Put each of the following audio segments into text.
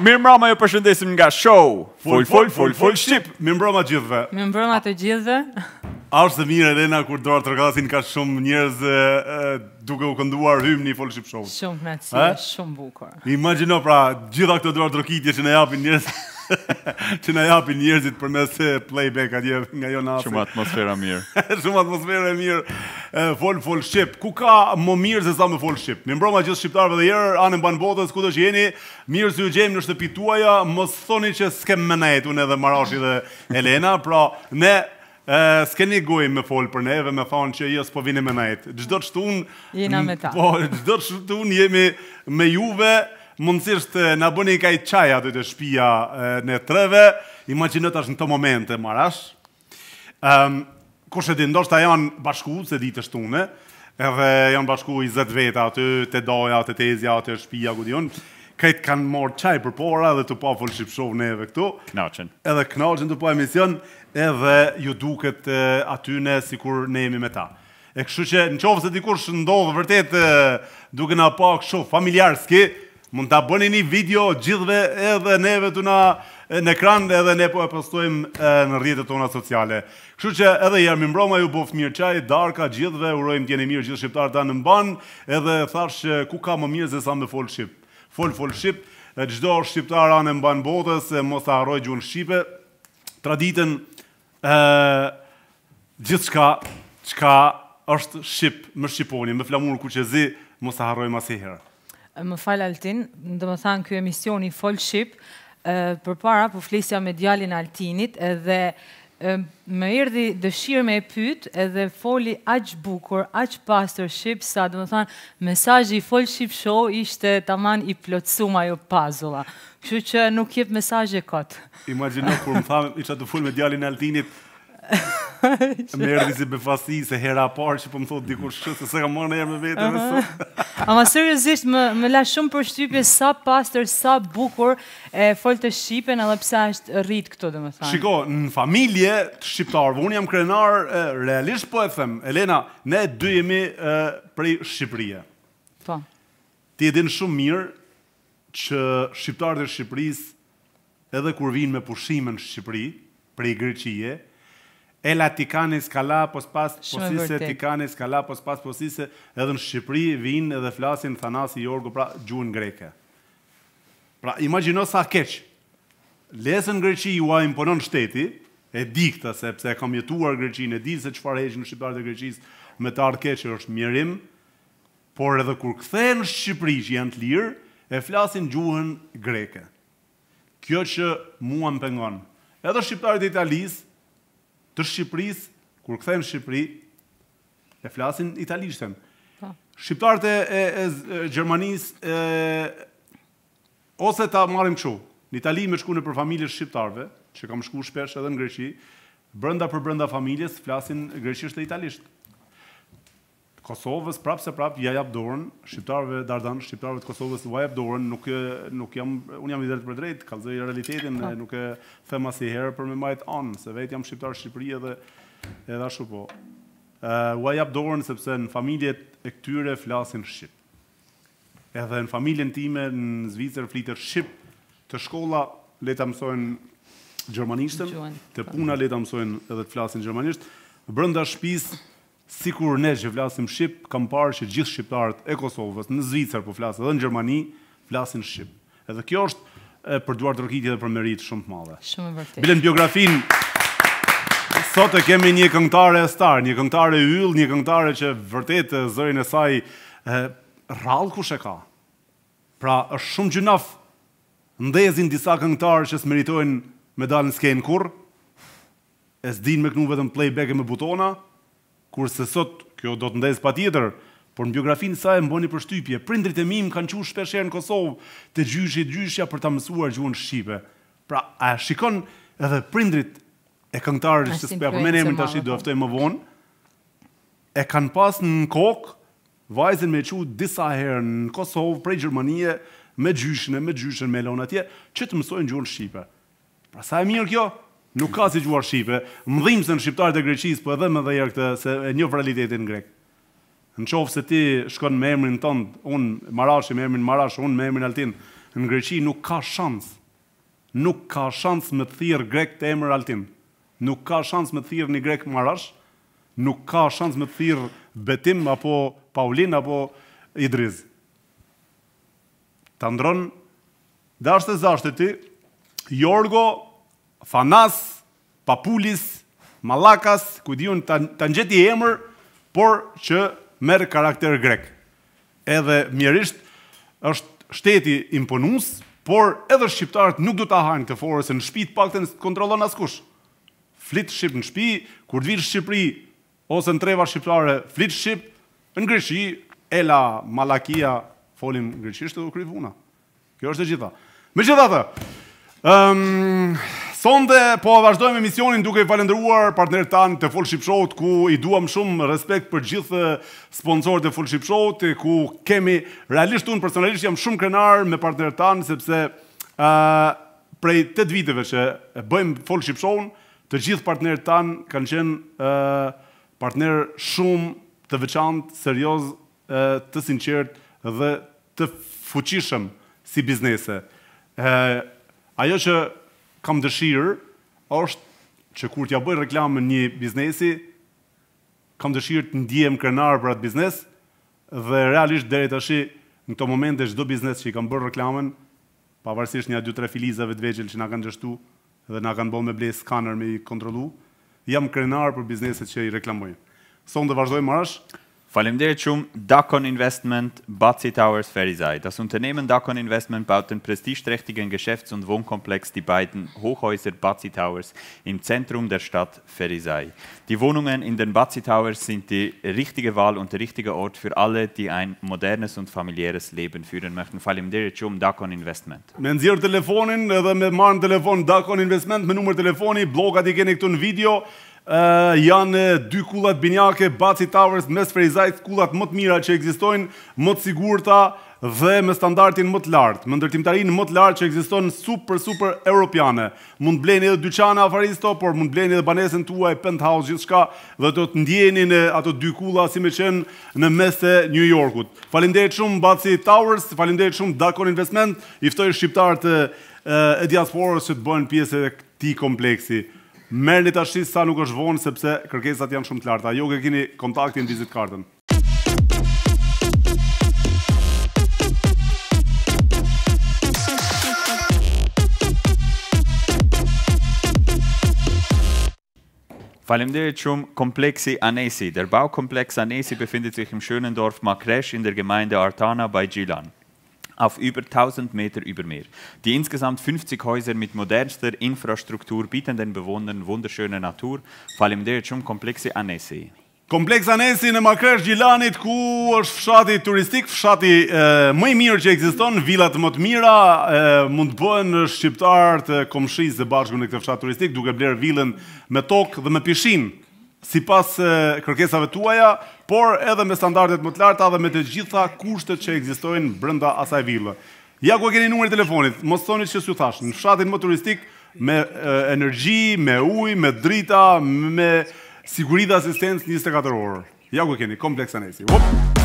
Mirë mbrëma ju përshëndesim nga show Full, full, full, full shqip Mirë mbrëma gjithve Mirë mbrëma të gjithve Arshtë dhe mirë Elena kur doar të ka shumë njerëz duke u kënduar hymë një full shqip show Shumë me shumë bukor Imagjino pra gjitha këto doar të rëkitje që në japin njërës që na japin njerëzit përmes eh, playback atje nga jo nafë. Shumë atmosfera mirë. Shumë atmosfera e mirë. Fol eh, fol ship. Ku ka më mirë se sa më fol ship. Më mbroma gjithë shqiptarëve dhe herë anë banë botës ku do të jeni. Mirë se ju gjejmë në shtëpituaja, më Mos thoni që s'kem më nejt unë edhe Marashi dhe Elena, pra ne Uh, eh, një goj me folë për neve, me thonë që jësë po vini me nejtë. Gjdo të unë... Jena me ta. Po, gjdo të unë jemi me juve, mundësisht të në bëni ka i qaj aty të shpia në treve, i më që në tash në të momente, marash. Kushe të ndoshtë a janë bashku, se ditë të shtune, edhe janë bashku i zëtë veta aty, të doja, të tezja, atë shpia, këtë janë, këtë kanë morë qaj për pora dhe të pa fëllë shqipëshovë neve këtu. Knaqen. Edhe knaqen të po emision, edhe ju duket aty në si kur ne jemi me ta. E kështu që në qovë se dikur shëndodhë, vërtet duke nga pak shumë mund të aboni një video gjithve edhe neve të na në ekran edhe ne po e postojmë në rrjetet tona sociale. Kështu që edhe jërë më mbroma ju bof mirë qaj, darka gjithve, urojmë tjeni mirë gjithë shqiptarë ta në mban, edhe thash ku ka më mirë se sa me folë shqip. Folë folë shqip, çdo shqiptarë anë mban botës, mos t'a haroj gjunë shqipe, traditën gjithë gjithçka, çka është shqip, më shqiponi, më flamur ku që zi, mos t'a haroj masi herë. Më falë Altin, dhe më thanë kjo emisioni Fall Ship, për para për po flisja me djalin Altinit, edhe më irdi dëshirë me e pytë, edhe foli aq bukur, aq pastor Ship, sa dhe më thanë, mesajji Fall Ship Show ishte të i plotësuma jo pazula. Kështë që nuk jep mesajje këtë. Imaginu, kur më thamë, isha të full me djalin Altinit, më erdhi si befasi se hera parë që po më thotë dikur shë se se kam marrë ndonjëherë me veten. Uh -huh. Ama seriozisht më më la shumë përshtypje sa pastër, sa bukur e fol të shipen edhe pse është rrit këtu domethënë. Shiko, në familje të shqiptar, unë jam krenar e, realisht po e them, Elena, ne dy jemi e, prej Shqipërisë. Po. Ti e din shumë mirë që shqiptarët e Shqipërisë edhe kur vinë me pushimin në Shqipëri, prej Greqisë, Ela tikane skala pos pas posise tikane skala pos pas posise edhe në Shqipëri vinë edhe flasin thanasi Jorgu pra gjuhën greke. Pra imagjino sa keç. Lesën Greqi ju imponon shteti, e di sepse e kam jetuar Greqinë, e di se çfarë heq në shqiptar e Greqis me të ardhë është mirim, por edhe kur kthehen në Shqipëri që janë të lirë e flasin gjuhën greke. Kjo që mua më pengon. Edhe shqiptarët e Italisë të Shqipërisë, kur kthehen në Shqipëri, e flasin italishtën. Po. Shqiptarët e Gjermanisë e ose ta marrim kështu, në Itali më shkuën për familjes shqiptarëve, që kam shkuar shpesh edhe në Greqi, brenda për brenda familjes flasin greqisht dhe italisht. Kosovës prapse prap ja jap dorën shqiptarëve Dardan, shqiptarëve të Kosovës ja jap dorën, nuk nuk jam un jam i drejtë për drejt, kalzoi realitetin, dhe po. nuk e them as herë për më majt an, se vet jam shqiptar Shqipëri edhe edhe ashtu po. Ë uh, ja jap dorën sepse në familjet e këtyre flasin shqip. Edhe në familjen time në Zvicër flitet shqip, të shkolla le ta mësojnë gjermanishtën, të po. puna le ta mësojnë edhe të flasin gjermanisht. Brenda shtëpisë si kur ne që flasim Shqip, kam parë që gjithë Shqiptarët e Kosovës, në Zvicër po flasë, edhe në Gjermani, flasin Shqip. Edhe kjo është për duar të rëkitje dhe për merit shumë të madhe. Shumë e vërtit. Bilen biografin, sot e kemi një këngtare e starë, një këngtare e yllë, një këngtare që vërtet zërin e saj rralë kushe ka. Pra është shumë gjynaf ndezin disa këngtare që s'meritojnë medal në skenë kur, e s'din me kënu vetëm playback e me butona, kurse sot kjo do të ndez pa tjetër, por në biografinë sa e mboni për shtypje, prindrit e mim kanë qurë shpesherë në Kosovë, të gjyshit gjyshja për të mësuar gjuhën Shqipe. Pra, a shikon edhe prindrit e këngtarë që spe, apo menë e më të ashtë i dëftoj po. më vonë, e kanë pas në kokë, vajzin me që disa herë në Kosovë, prej Gjermanie, me gjyshën e me gjyshën me lonë atje, që të mësojnë gjuhën Shqipe. Pra, sa e mirë kjo, Nuk ka si gjuar shqipe, dhimë se në shqiptarët e greqisë, për po edhe më dhe jërë këtë, se e një vralitetin grek. Në qofë se ti shkon me emrin tëndë, unë marashi me emrin marash, unë me emrin altin, në greqi nuk ka shansë, nuk ka shansë me të thirë grek të emrin altin, nuk ka shansë me të thirë një grek marash, nuk ka shansë me të thirë betim, apo paulin, apo idriz. Të ndronë, dashtë të zashtë ti, Jorgo, Fanas, Papulis, Malakas, ku diun ta ngjeti emër, por që merr karakter grek. Edhe mjerisht është shteti imponus, por edhe shqiptarët nuk do ta hajnë këtë forë se në shtëpi të paktën kontrollon askush. Flit shqip në shtëpi, kur vi në Shqipëri ose në treva shqiptare, flit shqip në Greqi, ela Malakia, folim greqisht dhe u krivuna. Kjo është e gjitha. Me gjitha të, um, Sonde po vazhdojmë emisionin duke i falendëruar partnerët tanë të Full Ship show ku i duam shumë respekt për gjithë sponsorët e Full Ship show ku kemi realisht un personalisht jam shumë krenar me partnerët tanë sepse ë uh, prej 8 viteve që e bëjmë Full Ship show të gjithë partnerët tanë kanë qenë ë uh, partner shumë të veçantë, serioz, uh, të sinqert dhe të fuqishëm si biznese. ë uh, Ajo që kam dëshirë, është që kur t'ja bëj reklamën një biznesi, kam dëshirë të ndihem krenar për atë biznes dhe realisht deri tash në këto momente çdo biznes që i kam bërë reklamën, pavarësisht a 2-3 filizave të vegjël që na kanë dështu dhe na kanë bënë me blej skaner me i kontrollu, jam krenar për bizneset që i reklamoj. dhe vazhdojmë marrësh. Falemderitschum, Dacon Investment, Batsi Towers, Ferizai. Das Unternehmen Dacon Investment baut den prestigeträchtigen Geschäfts- und Wohnkomplex die beiden Hochhäuser Batsi Towers im Zentrum der Stadt Ferizai. Die Wohnungen in den Batsi Towers sind die richtige Wahl und der richtige Ort für alle, die ein modernes und familiäres Leben führen möchten. Falemderitschum, Dacon Investment. Me nxjerr telefonin edhe äh, me marr telefon Dacon Investment me numër telefoni, blogat i keni këtu video. janë dy kullat binjake, Baci Towers, mes Ferizajt, kullat më të mira që egzistojnë, më të sigurta dhe me standartin më të lartë, me ndërtimtarin më të lartë që egzistojnë super, super europiane. Mund të bleni edhe dyqana afaristo, por mund të bleni edhe banesën tuaj, penthouse, gjithë shka, dhe të të ndjeni në ato dy kulla si me qenë në të New Yorkut. Falinderit shumë Baci Towers, falinderit shumë Dakon Investment, iftoj shqiptarë të e, diasporës që të bëjnë pjesë e këti kompleksi. Merni tash sa nuk është vonë sepse kërkesat janë shumë të larta. Jo që keni kontaktin vizit kartën. Faleminderit shumë Kompleksi Anesi. Der Kompleks Anesi befindet sich im schönen Dorf Makresh in der Gemeinde Artana bei Gjilan auf über 1000 Meter über Meer. Die insgesamt 50 Häuser mit modernster Infrastruktur bieten den Bewohnern wunderschöne Natur, vor allem der schon komplexe Anesi. Kompleks Anesi në Makresh Gjilanit ku është fshati turistik, fshati më i mirë që ekziston, villat më të mira mund të bëhen në shqiptar të komshisë së bashku në këtë fshat turistik duke bler vilën me tokë dhe me pishin si pas kërkesave tuaja, por edhe me standardet më të larta dhe me të gjitha kushtet që egzistojnë brënda asaj vilë. Ja ku e keni numër e telefonit, mos thoni që s'ju thash, në fshatin më turistik, me energji, me uj, me drita, me siguri dhe asistencë 24 orë. Ja ku e keni, kompleksanesi. Hopp!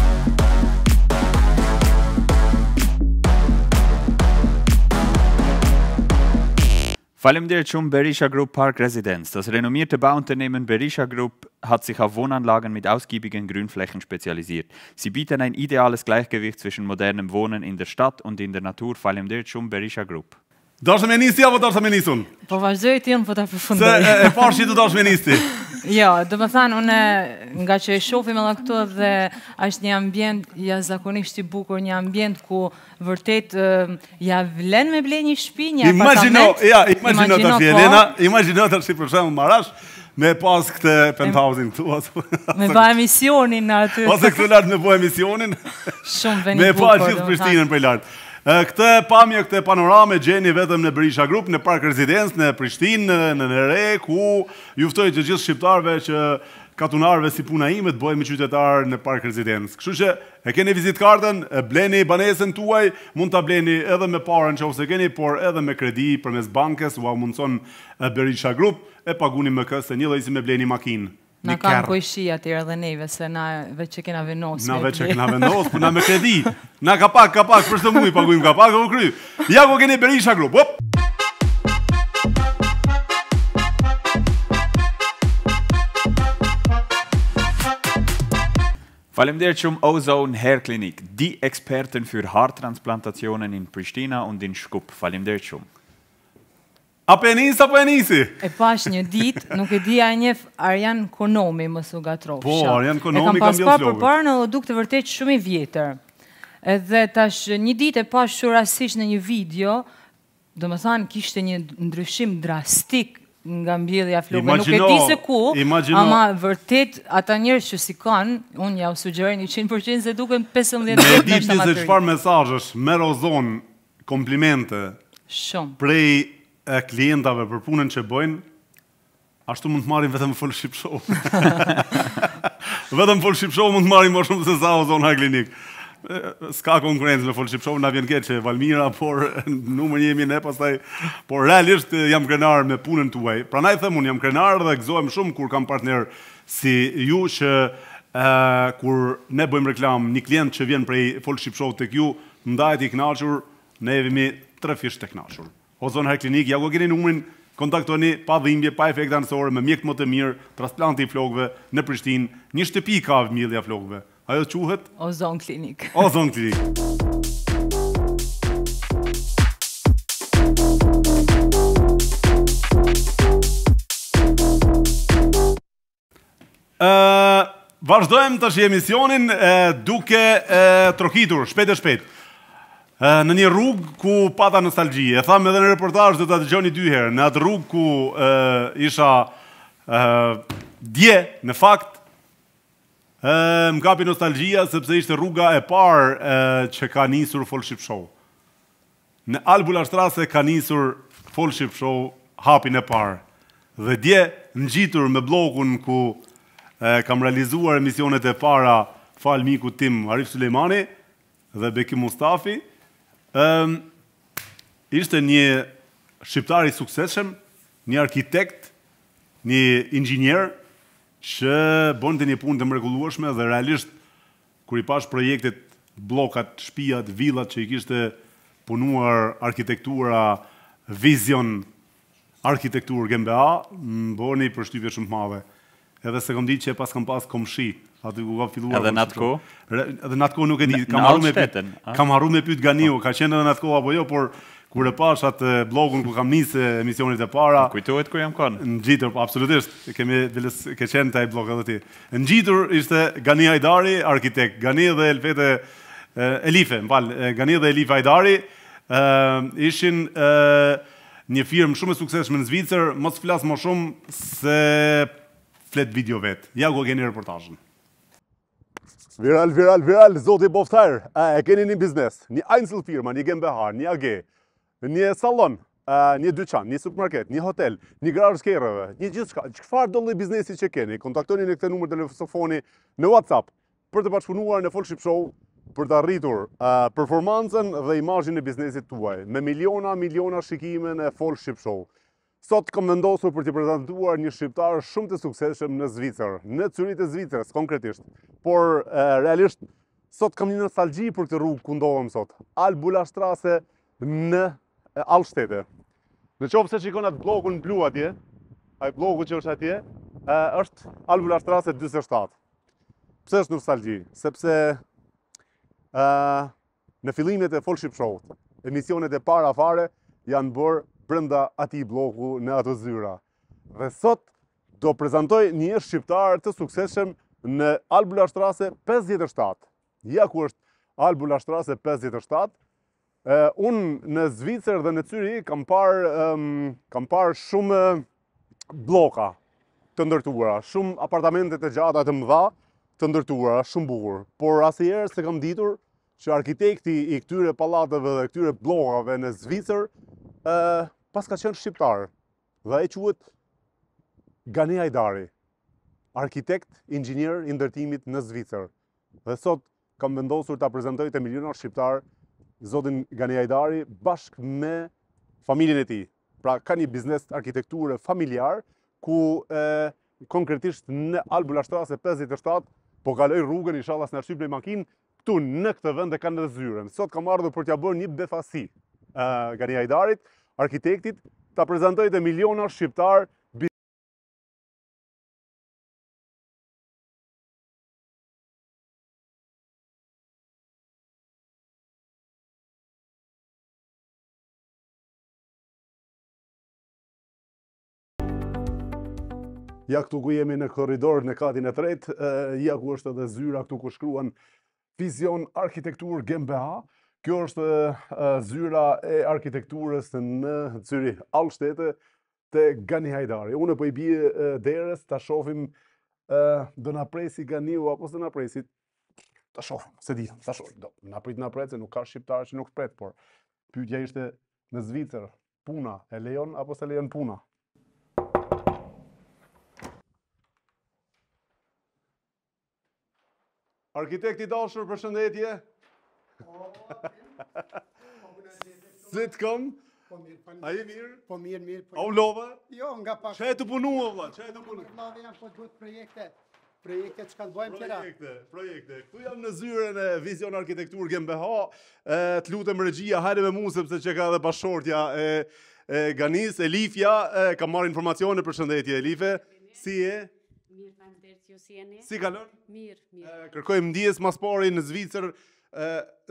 Vor allem der schon Berisha Group Park Residence. Das renommierte Bauunternehmen Berisha Group hat sich auf Wohnanlagen mit ausgiebigen Grünflächen spezialisiert. Sie bieten ein ideales Gleichgewicht zwischen modernem Wohnen in der Stadt und in der Natur, vor allem der schon Berisha Group. Do të më nisi apo do të më nisun? Po vazhdoj ti unë po ta përfundoj. Se e, e parë do të dosh më nisi. jo, do të thënë unë nga që e shohim edhe këtu dhe është një ambient jashtëzakonisht i bukur, një ambient ku vërtet ja vlen me blenjë një shtëpi, një imagino, apartament. Ja, imagino, ta vjen Elena, imagino po. ta si për Marash. Me pas këtë penthouse këtu atë. Me bëj emisionin aty. Ose këtu lart me bëj emisionin. Shumë vënë. Me pas po gjithë Prishtinën për lart. Këtë pamje, këtë panorame gjeni vetëm në Berisha Group, në Park Residence, në Prishtinë, në Nere, ku juftoj që gjithë shqiptarve që katunarve si puna ime të bëjmë qytetarë në Park Residence. Kështu që e keni vizit kartën, e bleni banesën tuaj, mund të bleni edhe me parën që ose keni, por edhe me kredi për mes bankës, ua mundëson Berisha Group, e paguni me kësë, një isi me bleni makinë. Në kam kojshi atyre dhe neve, se na veç që kena vendos. Na veç që kena vendos, për po na me kredi. Na ka pak, ka pak, për së mui, paguim ka pak, u kry. Ja ku keni berisha grup, op! Falem dhe qëmë Ozone Hair Clinic, di ekspertën fyrë hartransplantacionen in Prishtina und in Shkup. Falem dhe qëmë. A për e a për e E pash një dit, nuk e di a njef Arjan Konomi më së trofësha. Po, Arjan Konomi kam pjellë E kam paspa për parë në duk të vërtet shumë i vjetër. Edhe tash një dit e pash shurasish në një video, dhe më thanë kishte një ndryshim drastik nga mbjellja flokë. Nuk e di se ku, ama vërtet ata njërë që si kanë, unë ja u sugjerë një 100% se duke në 15% të të më të më të e klientave për punën që bëjnë, ashtu mund të marrin vetëm full ship show. vetëm full ship show mund të marrin më shumë se sa ozona klinik. Ska konkurencë me full ship show, na vjen keq Valmira, por numër jemi ne pastaj, por realisht jam krenar me punën tuaj. Prandaj them un jam krenar dhe gëzohem shumë kur kam partner si ju që uh, kur ne bëjmë reklam, një klient që vjen prej full ship show tek ju, ndahet i knashur, ne jemi tre fish të knashur. Ozon po zonë her klinik, ja ku e keni numrin, kontaktoni pa dhimbje, pa efekt anësore, me mjekët më të mirë, transplanti i flokëve në Prishtin, një shtëpi i kavë mjëllja Ajo të quhet? O zonë klinik. O zonë klinik. Vazhdojmë të shi emisionin duke trokitur, shpet e shpet në një rrugë ku pata nostalgji. E tham edhe në reportazh do ta dëgjoni dy herë, në atë rrugë ku isha ë dje në fakt ë më kapi nostalgjia sepse ishte rruga e parë ë që ka nisur Folship Show. Në Albula Strasse ka nisur Folship Show hapin e parë. Dhe dje në gjitur me blokun ku e, kam realizuar emisionet e para fal miku tim Arif Sulejmani dhe Bekim Mustafi, Ehm, ishte një shqiptari sukseshëm, një arkitekt, një inxinjer, që bëndë të një punë të mregulluashme dhe realisht, kër i pash projektet, blokat, shpijat, vilat, që i kishte punuar arkitektura, vizion arkitektur GMBA, më bërë një përshtypje shumë të madhe. Edhe se kom ditë që e pas kom pas komshi aty ku ka filluar. Edhe po, natko? Edhe natko nuk e di, kam harruar me pyet. Kam harruar me pyet Ganiu, ka qenë edhe natko apo jo, por kur e pash atë blogun ku kam nisë emisionit e para. Kujtohet kur jam kënë? Në absolutisht, absolutisht, kemi dilës, ke qenë taj blog edhe ti. Në ishte Gani Hajdari, arkitekt, Gani dhe Elfete, Elife, mbal, Gani dhe Elife Hajdari, ishin një firmë shumë e sukseshme në Zvicër, mos flasë më shumë se flet video vetë. Ja ku e geni reportajnë. Viral, viral, viral, zoti boftar, e keni një biznes, një ajnësëll firma, një gembehar, një age, një salon, një dyqan, një supermarket, një hotel, një grarës shkerëve, një gjithë shka, që këfar do në biznesi që keni, kontaktoni në këte numër telefoni në WhatsApp për të bashkëpunuar në Folkship Show për të arritur performancën dhe imajin e biznesit tuaj, me miliona, miliona shikime në Folk Show. Folkship Show. Sot kom vendosur për t'i prezentuar një shqiptar shumë të sukseshëm në Zvicër, në cyrit e Zvicërës, konkretisht. Por, realisht, sot kam një në salgji për këtë rrugë këndohëm sot, alë bula shtrase në alë shtete. Në se që atë bloku në blu atje, aj bloku që është atje, është alë bula shtrase 27. Pse është në salgji? Sepse në filimet e Fall Ship Show, emisionet e para fare, janë bërë brenda ati bloku në ato zyra. Dhe sot do prezentoj një shqiptar të sukseshem në Albula Lashtrase 57. Ja ku është Albula Lashtrase 57, unë në Zvicër dhe në Cyri kam parë par shumë bloka të ndërtuara, shumë apartamentet e gjata të mëdha të ndërtuara, shumë bukur. Por asëherë se kam ditur që arkitekti i këtyre pallateve dhe këtyre blokave në Zvicër pas ka qenë shqiptar dhe e quhet Gani Ajdari, arkitekt, inxhinier i ndërtimit në Zvicër. Dhe sot kam vendosur ta prezantoj te milionar shqiptar zotin Gani Ajdari bashkë me familjen e tij. Pra ka një biznes arkitekture familjar ku konkretisht në Albula e 57 po kaloj rrugën inshallah në arsye me makinë këtu në këtë vend e kanë në Zyren. Sot kam ardhur për t'ja bërë një befasi. Gani Ajdarit, arkitektit, ta prezentoj dhe miliona shqiptar Ja këtu ku jemi në koridor në katin e tret, ja ku është edhe zyra këtu ku shkruan Fizion Arkitektur GmbH. Kjo është zyra e arkitekturës në Zyri Allshtete të Gani Hajdari. Unë po i bje derës, ta shofim uh, dë në presi Gani u apo së dë në Ta shofim, se ditëm, ta shofim. Do, në prit në prejtë, nuk ka shqiptarë që nuk të pretë, por pyytja ishte në Zvicër, puna e lejon apo se lejon puna? Arkitekti dashur, për shëndetje. dashur, përshëndetje. Sitkom? Po mirë, po mirë. A i mirë? Po mirë, mirë. Po lova? Jo, nga pak. Që e të punu, o vla? Që e të punu? Po mirë, janë po duhet projekte. Projekte që kanë bojmë tjera. Projekte, projekte. Ku jam në zyre e Vision Arkitektur GmbH, të lutëm regjia, hajde me mu, sepse që ka dhe bashortja e, e Ganis, Elifja, e, ka marrë informacione për shëndetje, Elife. Si e? Mirë, pa më derë, ju si e Si kalon? Mirë, mirë. Kërkojmë ndjes mas pari në Zvicër,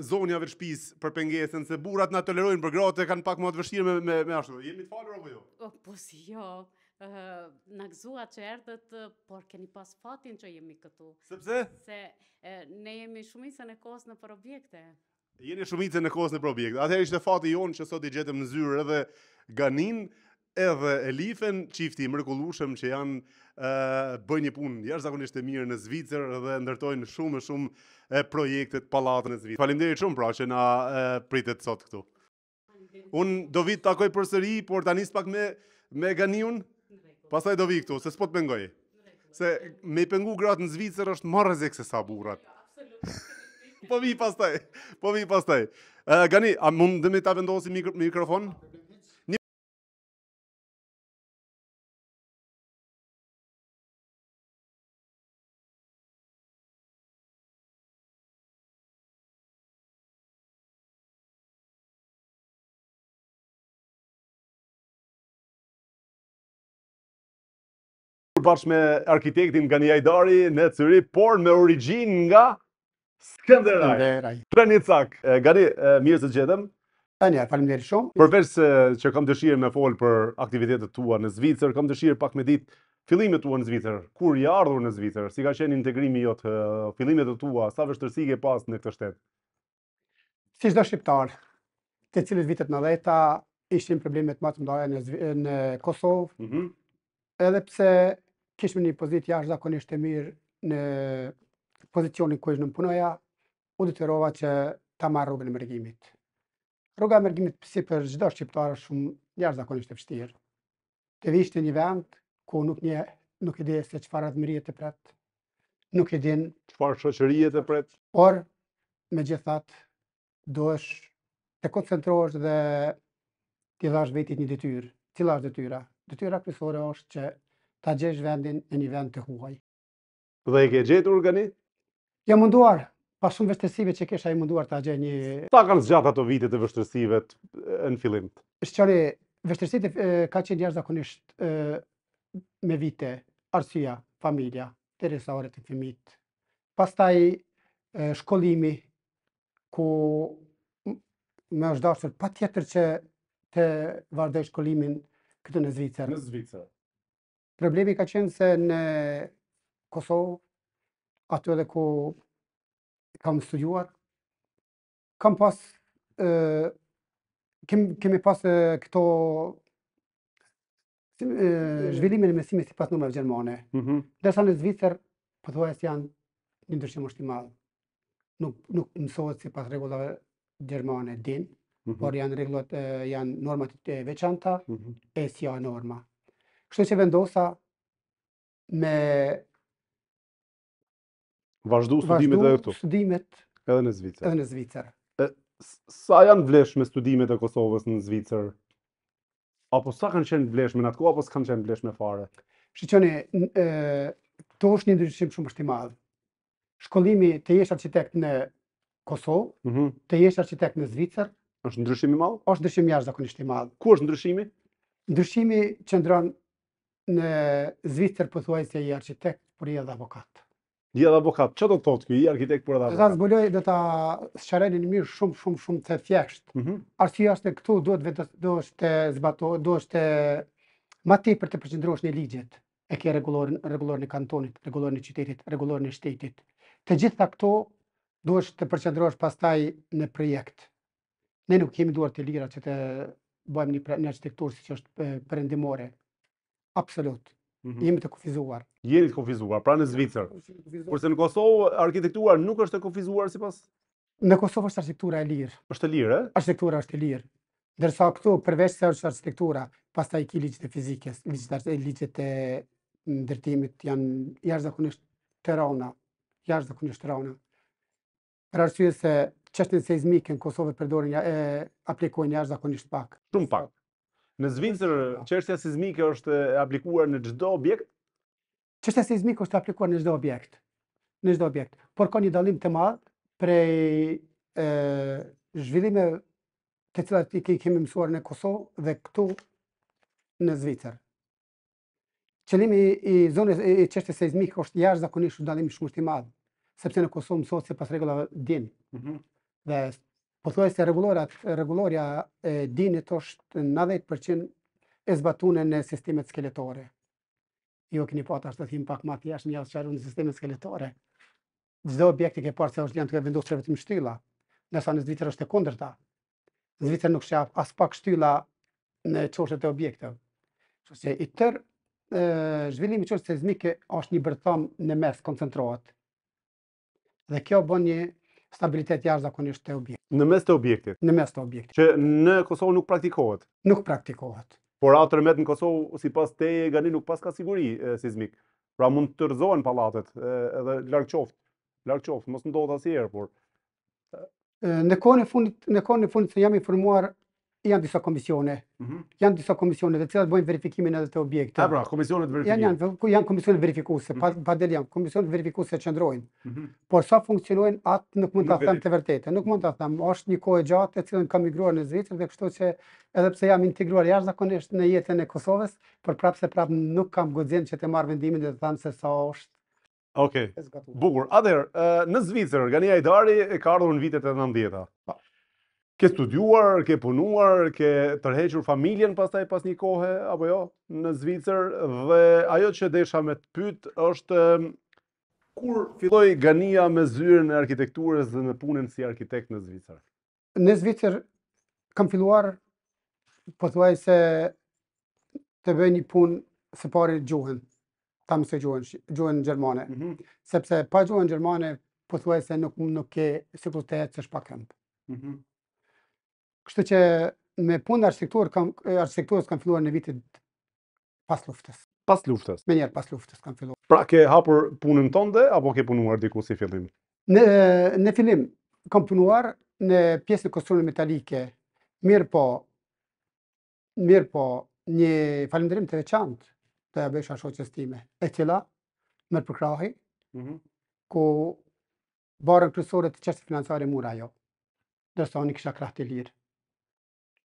zonja vetë shtëpis për pengesën se burrat na tolerojnë për gratë kanë pak më të vështirë me me, me ashtu. Jemi të falur apo jo? Oh, po si jo. Ëh, uh, na gëzuat që erdhët, por keni pas fatin që jemi këtu. Sepse? Se uh, ne jemi shumicën në kohës në për objekte. Jeni shumica në kohës në për objekte. Atëherë ishte fati jonë që sot i gjetëm në zyrë edhe Ganin, edhe Elifen, qifti i që janë ë bën një punë jashtëzakonisht e mirë në Zvicër dhe ndërtojnë shumë e shumë e projekte të e Zvicër. Faleminderit shumë pra që na e, pritet sot këtu. Un do vit takoj përsëri, por tani pak me me Ganiun. Pastaj do vi këtu, se s'po të pengoj. Se me i pengu gratë në Zvicër është më rrezik se sa burrat. po vi pastaj. Po vi pastaj. Gani, a mund dhe me ta vendosim si mikrofon? bashkë me arkitektin nga një ajdari në Cyri, por me origin nga Skënderaj. Skënderaj. një cak, gani, mirë të gjedëm. Ta një, falim dhe shumë. Përveç se që kam dëshirë me folë për aktivitetet tua në Zvicër, kam dëshirë pak me ditë fillimet tua në Zvicër, kur i ardhur në Zvicër, si ka qenë integrimi jotë, të fillimet të tua, sa vështërsi ke pas në këtë shtetë? Si shdo shqiptar, të cilët vitet në dhejta, ishin problemet më të mdoja në, në Kosovë, mm pse kishme një pozitë jashtë zakonisht e mirë në pozicionin ku ishë në mpunoja, u rova që ta marrë rrugën e mërgimit. Rruga e mërgimit si për gjithdo shqiptarë shumë jashtë zakonisht e pështirë. Të vishtë një vend ku nuk një nuk i di se qëfar admirie të pretë, nuk i din... Qëfar shoqërije të pretë? Por, me gjithat, do është të koncentrosh dhe t'i dhash vetit një dityrë. Cila është dityra? Dityra kërësore është që të gjesh vendin në një vend të huaj. Dhe i ke gjetur urgani? Ja munduar, pa shumë vështërsive që kesha i munduar të gjesh një... Ta kanë zgjat ato vitet e vështërsive të në fillim? Shqari, qëri, vështërsive ka qenë njërë zakonisht me vite, arsia, familia, teresore të fëmit. pas taj shkollimi, ku me është dashur pa tjetër që të vardhej shkollimin këtë në Zvicër. Në Zvicër. Problemi ka qenë se në Kosovë, ato edhe ku kam studuar, kam pas, kemi pas këto zhvillimin e mesimit si pas gjermane. gjermone. Mhm. Dhe sa në Zvicër, përdoja janë një ndryshim është i madhë. Nuk nësohet si pas regullave gjermane, din, mhm. por janë normat e veçanta, mhm. e si janë norma. Kështu që vendosa me vazhdu studimet edhe këtu. Studimet edhe në Zvicër. Edhe në Zvicër. sa janë vleshme studimet e Kosovës në Zvicër? Apo sa kanë qenë vleshme në atë apo apo kanë qenë vlefshme fare? Shiqoni, ë to është një ndryshim shumë i madh. Shkollimi të jesh arkitekt në Kosovë, mhm. të jesh arkitekt në Zvicër, është ndryshim i madh? Është ndryshim jashtëzakonisht i madh. Ku është ndryshimi? Ndryshimi qëndron në zvitër për se i arkitekt për i edhe avokat. I edhe avokat, që do të thotë kjo i arkitekt për edhe avokat? Dhe të zbuloj dhe të mirë shumë, shumë, shumë të thjeshtë. Mm -hmm. në këtu duhet do është zbato, duhet është ma te për të përqendrosh në ligjet e ke regulorin, regulorin kantonit, regulorin e qytetit, regulorin e shtetit. Të gjitha këto do është të përqendrosh pastaj në projekt. Ne nuk kemi duar të lira që të bëjmë një, pra, një si që është përëndimore. Absolut. Mm -hmm. Jemi të kufizuar. Jeni të kufizuar, pra në Zvicër. Kurse në Kosovë arkitektura nuk është e kufizuar sipas Në Kosovë është arkitektura e lirë. Është e lirë, eh? Arkitektura është e lirë. Ndërsa këtu përveç se është arkitektura, pastaj ki ligjet e fizikës, ligjet e ligjet ndërtimit janë jashtëzakonisht të rona, jashtëzakonisht të rona. Për arsye se çështën seismike në Kosovë përdorin ja, e aplikojnë jashtëzakonisht pak. Shumë pak. Në Zvicër, qështja sismike është aplikuar në gjdo objekt? Qështja sismike është aplikuar në gjdo objekt. Në çdo objekt. Por ka një dalim të madh prej e, zhvillime të cilat i kemi mësuar në Kosovë dhe këtu në Zvicër. Qëllimi i zonës e qështje seizmikë është jashtë zakonisht u shumë të sepse në Kosovë mësohet se pas regullave din. Mm -hmm. Dhe po thuaj se regulorja e dinit është 90% e zbatune në sistemet skeletore. Jo keni po ata është të thimë pak më të jashtë një asë në sistemet skeletore. Gjdo objekti ke parë se është janë të ke vendusë që shtylla, nësa në Zvitër është e kunder ta. Zvitër nuk shafë as pak shtylla në qoshet e objekteve. Që se i tërë zhvillimi qoshet se zmike është një bërtham në mes koncentruat. Dhe kjo bën një stabilitet jashtë zakonisht të Në mes të objektit? Në mes të objektit. Që në Kosovë nuk praktikohet? Nuk praktikohet. Por atërmet në Kosovë, si pas te e gani, nuk pas ka siguri sismik. Pra mund të rëzohen palatet, edhe larkëqoftë, qoftë, mos në do të asierë, por... Në kone fundit, në kone fundit se jam informuar janë disa komisione. Mhm. Ëh. disa komisione të cilat bëjnë verifikimin edhe të objektit. Ah, pra, komisionet verifikojnë. Jan janë, ku janë komisionet verifikuese, pa mhm. pa del janë komisionet verifikuese që ndrojnë. Mhm. Por sa funksionojnë atë nuk mund ta them të vërtetë. Nuk mund ta them, është një kohë gjatë e cilën kam migruar në Zvicër dhe kështu që edhe pse jam integruar jashtëzakonisht në jetën e Kosovës, por prapse prap nuk kam guxim që të marr vendimin dhe të them se sa është Ok, bukur. Atëherë, në Zvicër, Gania Idari e ka ardhur në vitet e 90-ta ke studuar, ke punuar, ke tërhequr familjen pas taj pas një kohe, apo jo, në Zvicër, dhe ajo që desha me të pyt është kur filloi gania me zyrën e arkitekturës dhe me punën si arkitekt në Zvicër? Në Zvicër kam filluar, po të se të bëj një punë se pari gjuhën, tam se gjuhën, gjuhën në Gjermane, mhm. sepse pa gjuhën në Gjermane, po të se nuk ke sikur të jetë se shpakëndë. Kështu që me punë në arsitekturës kam, arsitekturës kam filluar në vitit pas luftës. Pas luftës? Me njerë pas luftës kam filluar. Pra ke hapur punën tënde, apo ke punuar diku si fillim? Në, në fillim, kam punuar në pjesë në në metalike, mirë po, mirë po, një falimderim të veçantë të jabesha shoqës time, e tjela, mërë përkrahi, mm -hmm. ku barën kërësore të qështë financare mura jo, dërsa unë kisha krahë të lirë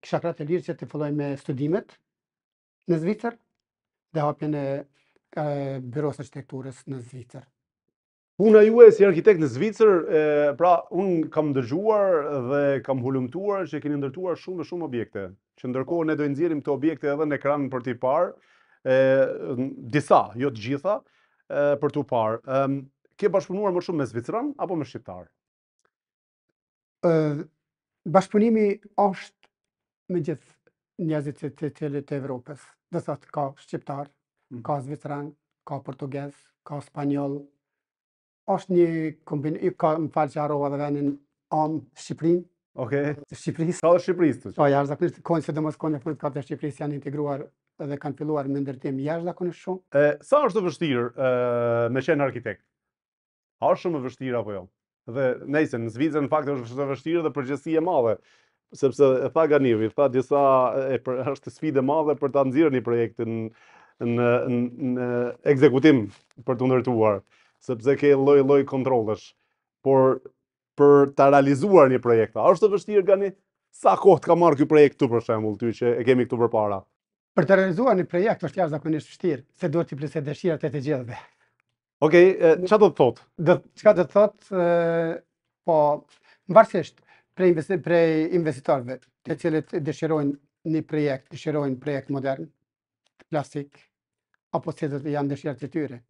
kisha kratë e lirë që të filloj me studimet në Zvicër dhe hapjen e Biros Arkitekturës në Zvicër. Puna ju e si arkitekt në Zvicër, pra unë kam ndërgjuar dhe kam hulumtuar që keni ndërtuar shumë dhe shumë objekte, që ndërkohë ne dojnë zirim të objekte edhe në ekran për t'i parë, disa, jo të gjitha, për t'u parë. Kje bashkëpunuar më shumë me Zvicëran apo me Shqiptarë? Bashkëpunimi është me gjithë njëzit të tjelit të Evropës. Dhe sot ka Shqiptar, mm. ka Zvitran, ka Portugez, ka Spanjoll. Ashtë një kombinë, ka më falë që arroba dhe venin om Shqiprin. Ok. Shqipërisë. Ka dhe Shqipëris të po, që? Po, jashtë zakonisht, kojnë se dhe mos kojnë e frutë ka dhe Shqipëris janë integruar dhe kanë filluar me ndërtim jashtë zakonisht shumë. sa është të vështirë me qenë arkitekt? A është shumë vështirë apo jo? Dhe nejse, në Zvizër në fakt është vështirë dhe përgjësie madhe sepse e tha Ganivi, tha disa e për, është sfide madhe për ta nxirrë një projekt në në në ekzekutim për të ndërtuar, sepse ke lloj-lloj kontrollesh. Por për ta realizuar një projekt, a është e vështirë Gani? Sa kohë të ka marrë ky projekt këtu për shembull, ty që e kemi këtu përpara? Për të realizuar një projekt është jashtëzakonisht vështirë, se duhet të plotësoj dëshirat e të gjithëve. Okej, okay, çfarë do të thotë? Do çka do të thotë, po mbarsisht, ë prej, investi prej investitorve të cilët dëshirojnë një projekt, dëshirojnë projekt modern, klasik, apo se të janë dëshirë të tyre.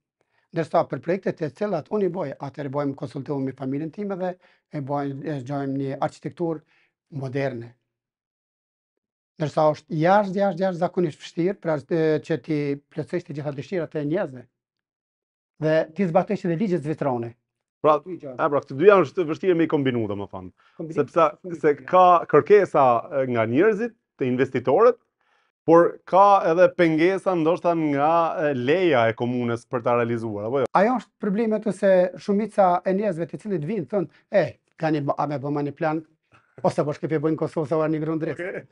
Ndërsa për projekte të cilat unë i bojë, atër i bojëm konsultuar me familjen time dhe i bojëm e gjojmë një arkitektur moderne. Ndërsa është jashtë, jashtë, jashtë zakonisht fështirë, pra që ti plëcështë të gjitha dëshirat e njëzve dhe ti zbatojshë dhe ligjet zvitrone. Pra, e, pra, këtë janë është vështirë me i kombinu, dhe më thonë. Sepse se ka kërkesa nga njerëzit, të investitorët, por ka edhe pengesa ndoshta nga leja e komunës për ta realizuar, apo jo? Ajo është problemi ato se shumica e njerëzve të cilët vinë thonë, "E, eh, kanë a me bë më një plan, ose po shkepje bëjnë Kosovë, se ora një grunë drejtë.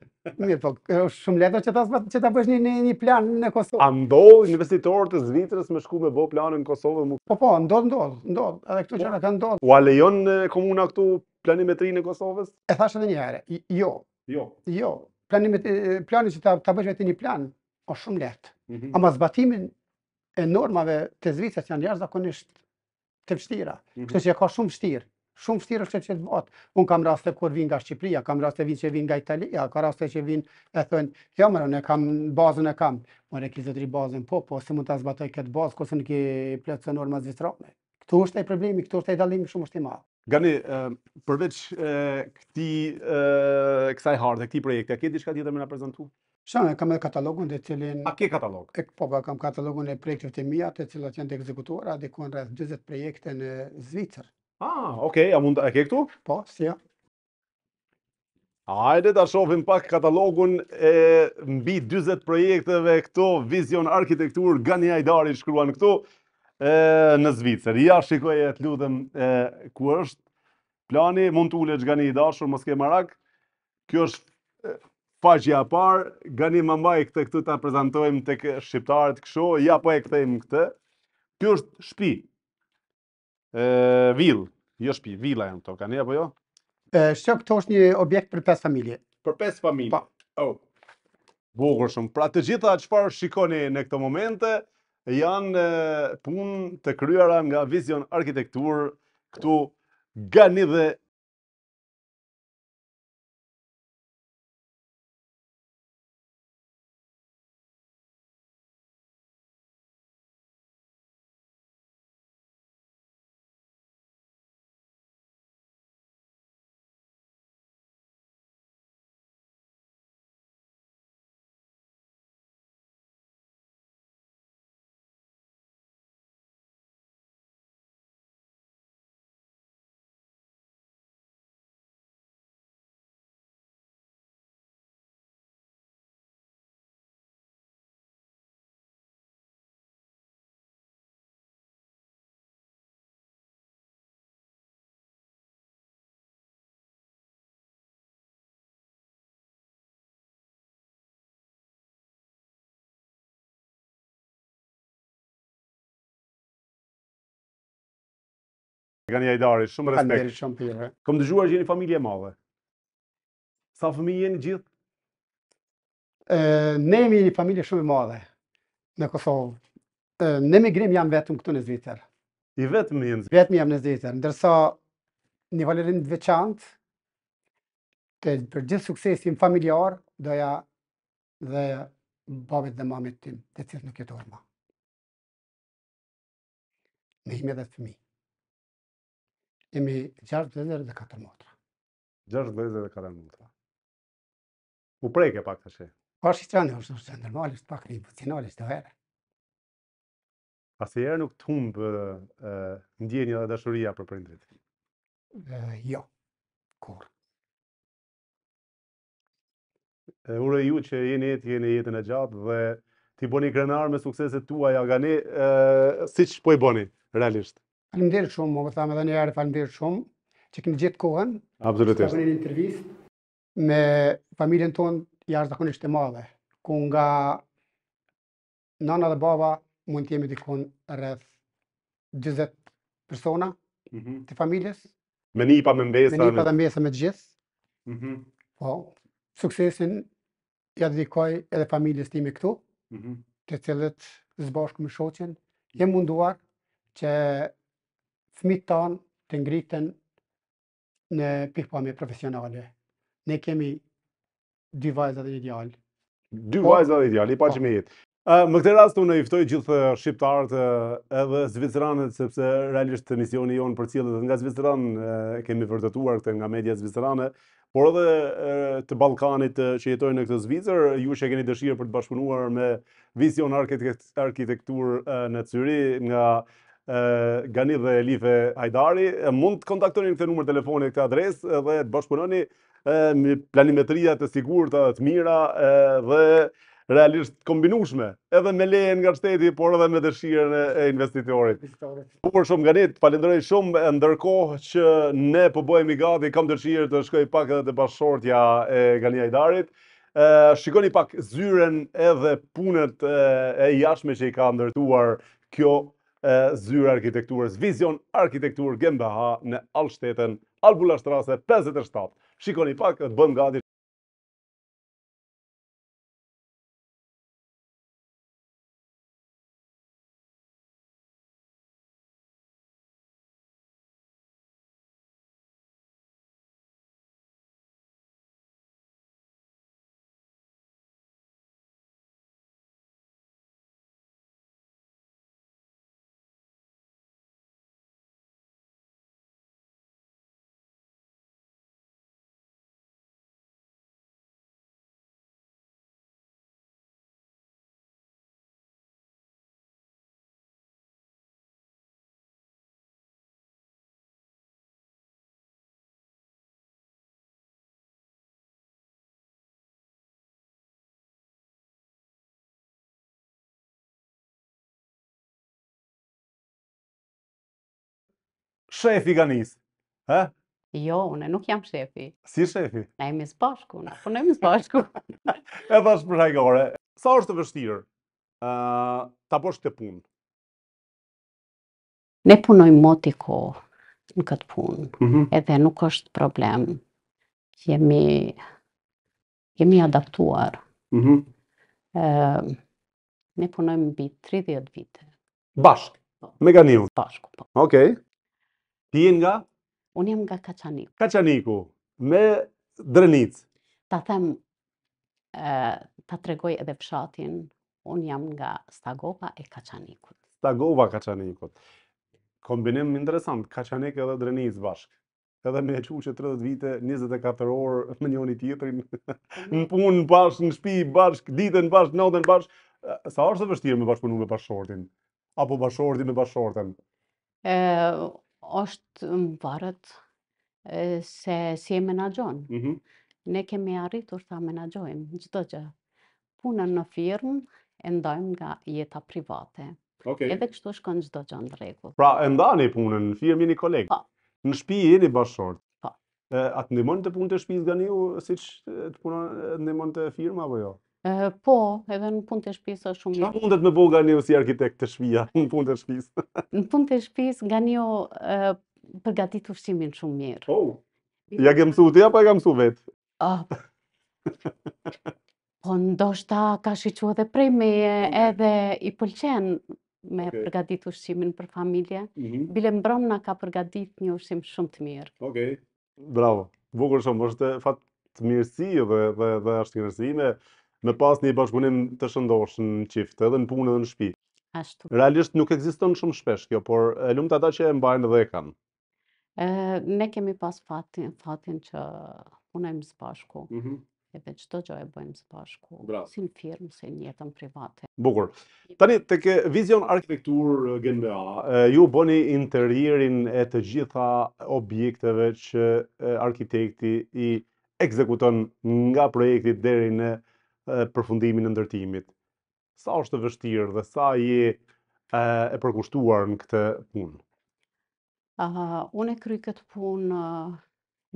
Mirë, po, shumë letër që ta, që ta bësh një, një, plan në Kosovë. A ndodhë investitorët e Zvitrës me shku me bo planë në Kosovë? Mu... Po, po, ndodhë, ndodhë, ndodhë, edhe këtu që po. në kanë ndodhë. U lejon në komuna këtu planimetri në Kosovës? E thash edhe një herë, jo. Jo? Jo, planimetri, planin që ta, ta bësh vetë një plan, o shumë letë. Mm -hmm. Ama zbatimin e normave të Zvitrës janë jashtë zakonisht të vështira. Mm -hmm. Kështë që ka shumë vështirë shumë vështirë është që të bëhet. Un kam raste kur vin nga Shqipëria, kam raste vin që vin nga Italia, kam raste që vin e thon, "Jo, më ne kam bazën e kam." Më ne bazën po, po se mund ta zbatoj këtë bazë kurse nuk e plotson normat vitrore. Ktu është ai problemi, ktu është ai dallimi shumë është i madh. Gani, përveç këti, kësaj harde, këti projekte, a ke diçka tjetër me në prezentu? Shënë, kam edhe katalogun dhe cilin... A ke katalog? E, po, po kam katalogun e projekteve të mija të cilat janë të ekzekutuara, dhe ku në rrëth 20 projekte në Zvicër. Ah, ok, okay, a mund të e ke këtu? Po, si ja. Hajde, ta shofim pak katalogun e mbi 20 projekteve këto Vision Arkitektur, Gani Ajdari shkruan këtu në Zvicër. Ja, shikoj e të ludhem ku është plani, mund t'u leqë Gani Ajdashur, mos ke marak. Kjo është faqja parë, Gani më mbaj këtë këtu ta prezentojmë të shqiptarët kësho, ja po e këthejmë këtë. Kjo është shpi, vil, jo shpi, vila e në toka, një apo jo? Shqo, këto është një objekt për 5 familje. Për 5 familje? Pa. Po. Bukur shumë. Pra të gjitha që shikoni në këto momente, janë punë të kryara nga vizion arkitektur këtu gani dhe Gani Ajdari, shumë respekt. Falemderit shumë të jere. Kom dëgjuar që jeni familje madhe. Sa fëmi jeni gjithë? Ne jemi një familje shumë madhe në Kosovë. Ne me grim jam vetëm këtu në zviter. I vetëm jenë Vetëm jam në zviter. Ndërsa një valerin të veçantë, të për gjithë suksesin familjar, doja dhe babet dhe mamit tim, të cilë në jetë orma. Në ime dhe të fëmi emi 6 vlezër dhe 4 motra. 6 vlezër dhe 4 motra. U preke pak të shi? Pa po, shi që në është në pak një bëtë, të herë. A se herë nuk të humbë ndjenja dhe dashuria për prindrit? jo, kur. ure ju që jeni jetë, jeni jetën e gjatë dhe ti boni krenar me sukseset tua aga ne, si që po i boni, realisht? Falemnderit shumë, më tha më njëherë shumë që kemi gjithë kohën. Absolutisht. Ka intervistë me familjen tonë jashtëzakonisht të madhe, ku nga nana dhe baba mund të jemi dikon rreth 20 persona mhm. të familjes. Me një pa me mbesa. Me një pa me mbesa me të gjithë. Mhm. po. Suksesin ja dedikoj edhe familjes time këtu. Mhm. të cilët zbashkë me shoqen, jem munduar që s'mitë tanë të ngritën në pikpamje profesionale. Ne kemi dy vajza dhe ideal. Dy po, vajza dhe ideal, i pa që me jetë. Më këtë rast, unë e iftoj gjithë shqiptarët edhe zviceranët, sepse realisht të misioni jonë për cilët nga zvizëranë kemi vërdetuar këtë nga media zvizëranë, por edhe të Balkanit që jetoj në këtë Zvizër, ju që e keni dëshirë për të bashkëpunuar me vision arkitektur në Cyri nga Gani dhe Elife Ajdari. Mund të kontaktoni në këtë numër telefoni e këtë adresë dhe të bashkëpunoni me planimetria të sigurta të, të mira dhe realisht kombinueshme, edhe me lejen nga shteti, por edhe me dëshirën e investitorit. Bukur shumë nga net, falenderoj shumë, ndërkohë që ne po bëhemi gati, kam dëshirë të shkoj pak edhe të bashortja e Gani Ajdarit. shikoni pak zyren edhe punët e, e jashme që i ka ndërtuar kjo zyra arkitekturës Vision Arkitektur GmbH në Alshtetën, Albulashtrasë, 57. Shikoni pak të bëm gati shefi ganis. njësë. Jo, unë nuk jam shefi. Si shefi? Ne e misë pashku, në po e misë pashku. E thash për hajgore, sa është të vështirë ta bosh të punë? Ne punoj moti ko në këtë punë, mhm. edhe nuk është problem. Jemi adaptuar. Mhm. Ne punojmë në bitë 30 vite. Bashkë? Me ganimë? Bashkë, po. Okej. Ti jenë nga? Unë jam nga Kaçaniku. Kaçaniku, me drenit. Ta them, ta tregoj edhe fshatin, unë jam nga Stagova e Kaçanikut. Stagova Kaçanikut. Kombinim interesant, Kaçanik edhe drenit bashkë edhe me e qu që 30 vite, 24 orë me njoni tjetërin, në punë, në bashkë, në shpi, bashkë, ditën, në bashkë, natën, në bashkë, sa është dhe vështirë me bashkëpunu me bashkëshortin? Apo bashkëshortin me bashkëshorten? është më varët se si e menagjon. Mm -hmm. Ne kemi arritur të menagjojmë gjithë të gjë. Punën në firmë e ndajmë nga jeta private. Okay. Edhe kështu shkon gjithë të gjë në regullë. Pra, e ndani punën në firmë një kolegë? Pa. Po. Në shpi jeni bashkërë? Pa. Po. A atë ndimon të punë të shpi zga një, si që të punë ndimon të firmë apo jo? Po, edhe në punë të shpisë është shumë mirë. mundet me bo nga si arkitekt të shpia në punë të shpisë? Në punë të shpisë nga një përgatit ushqimin shumë mirë. Oh, ja ke mësu të ja, pa ja ke mësu vetë? Ah. Po, ndoshta ka shqyqua dhe prej me edhe i pëlqen me përgatit ushqimin për familje. Mhm. Bilembrom nga ka përgatit një ushqim shumë të mirë. Ok, bravo. Bukur shumë, është fatë të mirësi dhe është me me pas një bashkëpunim të shëndosh në çift, edhe në punë edhe në shtëpi. Ashtu. Realisht nuk ekziston shumë shpesh kjo, por e të ata që e mbajnë dhe e kanë. Ë, ne kemi pas fatin, fatin që punojmë së bashku. Mhm. Mm edhe çdo gjë e bëjmë së bashku, Bravo. si në firmë, si në jetën private. Bukur. Tani tek Vision Arkitektur GmbH, ju bëni interierin e të gjitha objekteve që arkitekti i ekzekuton nga projekti deri në përfundimin në ndërtimit. Sa është të vështirë dhe sa je e përkushtuar në këtë pun? Unë e kry këtë punë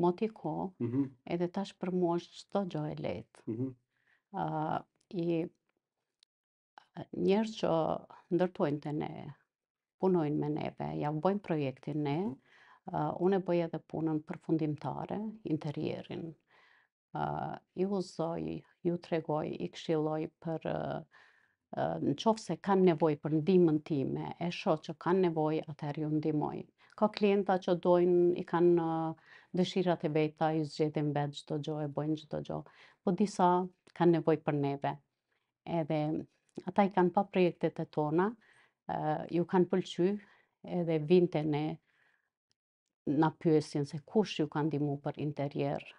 më t'i ko mm-hmm. edhe tash për mu është qëtë gjohë e letë. Mm-hmm. Njerë që ndërtojnë të ne, punojnë me neve, ja bëjmë projektin ne, mm-hmm. unë e bëj edhe punën përfundimtare, interierin, uh, ju zoj, ju tregoj, i këshiloj për në qofë se kanë nevoj për ndimën time, e sho që kanë nevoj, atër ju ndimoj. Ka klienta që dojnë, i kanë dëshirat e vejta, i zgjedin vetë gjithë të gjohë, e bojnë gjithë të gjohë, po disa kanë nevoj për neve. Edhe ata i kanë pa projektet e tona, ju kanë pëlqy, edhe vinte ne në pyesin se kush ju kanë dimu për interjerë,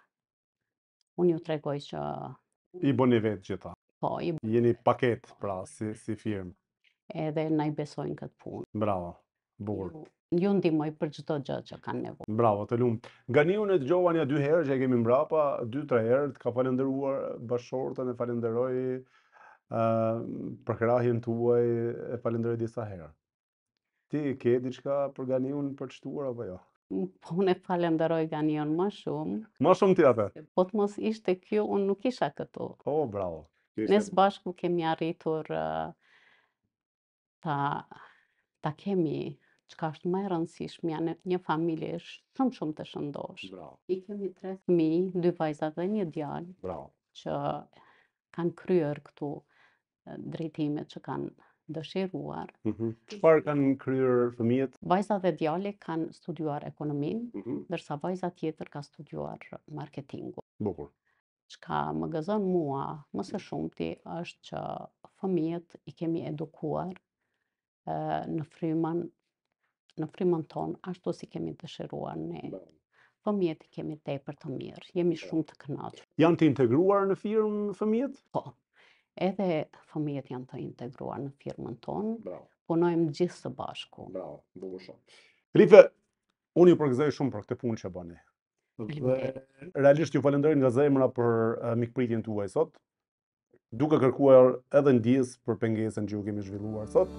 unë ju tregoj që... I boni vetë gjitha. Po, i bëni Jeni paket, pra, si, si firmë. Edhe në i besojnë këtë punë. Bravo, burë. Ju ndimoj për çdo gjë që kanë nevojë. Bravo, të lumt. Ganiu në dëgjova një dy herë që e kemi mbrapa, dy tre herë të ka falendëruar bashortën, e falenderoj ë uh, për krahin tuaj, e falenderoj disa herë. Ti ke diçka për Ganiun për të shtuar apo jo? Po unë e falenderoj Ganion më shumë. Më shumë ti atë. Po të mos ishte kjo, unë nuk isha këtu. Oh, bravo. Nësë Ne së bashku kemi arritur ta, ta kemi ka është më e rëndësishme, janë një familje është shumë shumë të shëndosh. Bravo. I kemi tre mi, dy vajza dhe një djallë, që kanë kryer këtu drejtimet që kanë dëshiruar. Mhm. Qëpar kanë kryer fëmijët? Vajza dhe djali kanë studuar ekonomin, mhm. dërsa vajza tjetër ka studuar marketingu. Bukur. Që ka më gëzon mua, mëse shumëti, është që fëmijët i kemi edukuar në fryman, në fryman ton, ashtu si kemi dëshiruar ne. Fëmijët i kemi te për të mirë, jemi shumë të kënaqur. Janë të integruar në firmë fëmijët? Po, Edhe fëmijët janë të integruar në firmën tonë. Punojmë gjithë së bashku. Bravo, bukur shumë. Rife, unë ju përgësoj shumë për këtë punë që bani. Dhe realisht ju falenderoj nga zemra për mikpritjen tuaj sot. duke kërkuar edhe disë për pengesën që u kemi zhvilluar sot.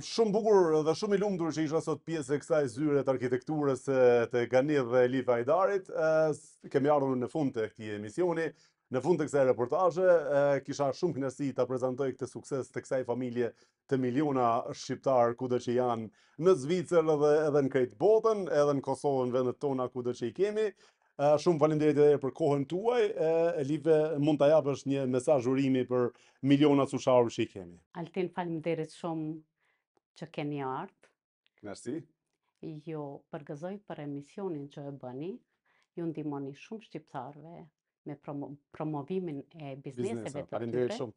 shumë bukur dhe shumë i lumtur që isha sot pjesë e kësaj zyre të arkitekturës të Gani dhe Elif Ajdarit. Kemi ardhur në fund të këtij emisioni, në fund të kësaj reportazhe, kisha shumë kënaqësi ta prezantoj këtë sukses të kësaj familje të miliona shqiptarë kudo që janë në Zvicër dhe edhe në krejtë botën, edhe në Kosovën, vendet tona kudo që i kemi. Shumë falimderit edhe për kohën tuaj. Elif, mund ta japësh një mesazh urimi për miliona sushaur që i kemi. Altin, faleminderit shumë që keni ardhë. Mersi. Ju përgëzoj për emisionin që e bëni, ju ndimoni shumë shqiptarve me promo promovimin e bizneseve të tyre. Bizneseve, shumë.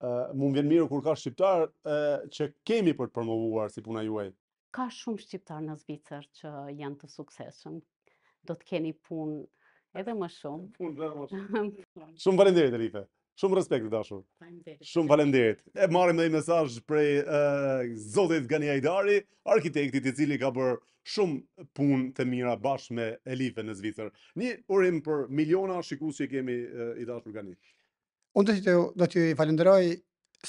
Uh, më vjen mirë kur ka shqiptar që kemi për të promovuar si puna juaj. Ka shumë shqiptar në Zvicër që janë të sukseshëm. Do të keni punë edhe më shumë. Punë edhe më shumë. shumë falenderit, Rife. Shumë respekt i dashur. Shumë falenderit. E marrim ndaj mesazh prej Zotit Gani Ajdari, arkitektit i cili ka bërë shumë punë të mira bashkë me Elife në Zvicër. Një urim për miliona shikues që kemi i dashur Gani. Unë do të do të falenderoj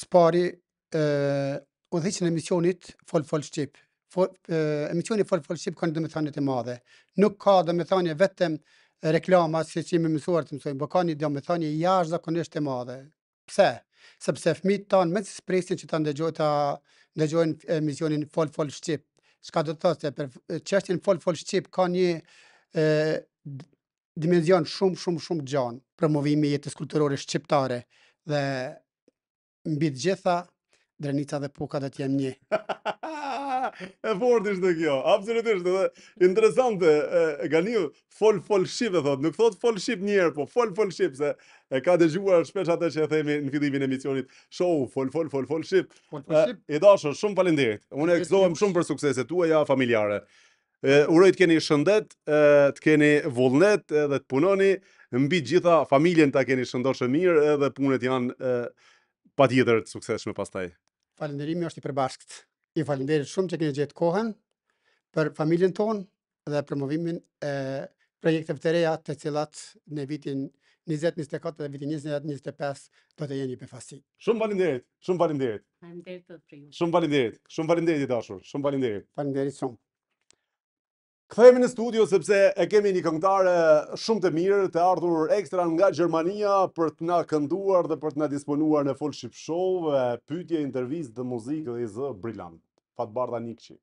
spari ë uh, që në emisionit Fol Fol Ship. Fol, uh, emisioni Fol Fol Ship kanë dëmëthanet e madhe. Nuk ka dëmëthanje vetëm reklama, si që imi mësuar të mësojmë, bo po ka një domethënje jashtë zakonisht e madhe. Pse? Sepse fëmijët tan tanë, me të spresin që të ndëgjojnë të emisionin Fol Fol Shqip. Shka do të thotë se për qështjen Fol Fol Shqip ka një e, dimenzion shumë, shumë, shumë gjan promovimi jetës kulturore shqiptare dhe mbi të gjitha, drenica dhe puka dhe të jem një. e fort ishte kjo. Absolutisht, dhe interesante, e ganiu fol fol e thot, nuk thot fol ship një herë, po fol fol ship se e ka dëgjuar shpesh atë që e themi në fillimin e emisionit, show fol fol fol fol ship. E dashu shumë falënderit. Unë gëzohem shumë për sukseset tuaja familjare. E, uroj të keni shëndet, e, të keni vullnet edhe të punoni mbi gjitha familjen ta keni shëndoshë mirë edhe punët janë patjetër të suksesshme pastaj. Falënderimi është i përbashkët i falenderit shumë që keni gjithë kohën për familjen tonë dhe promovimin e projekteve të reja të cilat në vitin 2024 dhe vitin 2025 do të jeni për fasi. Shumë falenderit, shumë falenderit. Falenderit të të Shumë falenderit, shumë falenderit i dashur, shumë falenderit. Falenderit shumë. Kthehemi në studio sepse e kemi një këngëtare shumë të mirë të ardhur ekstra nga Gjermania për të na kënduar dhe për të na disponuar në Full Ship Show, pyetje, intervistë dhe muzikë dhe i zë brillant. një këqit.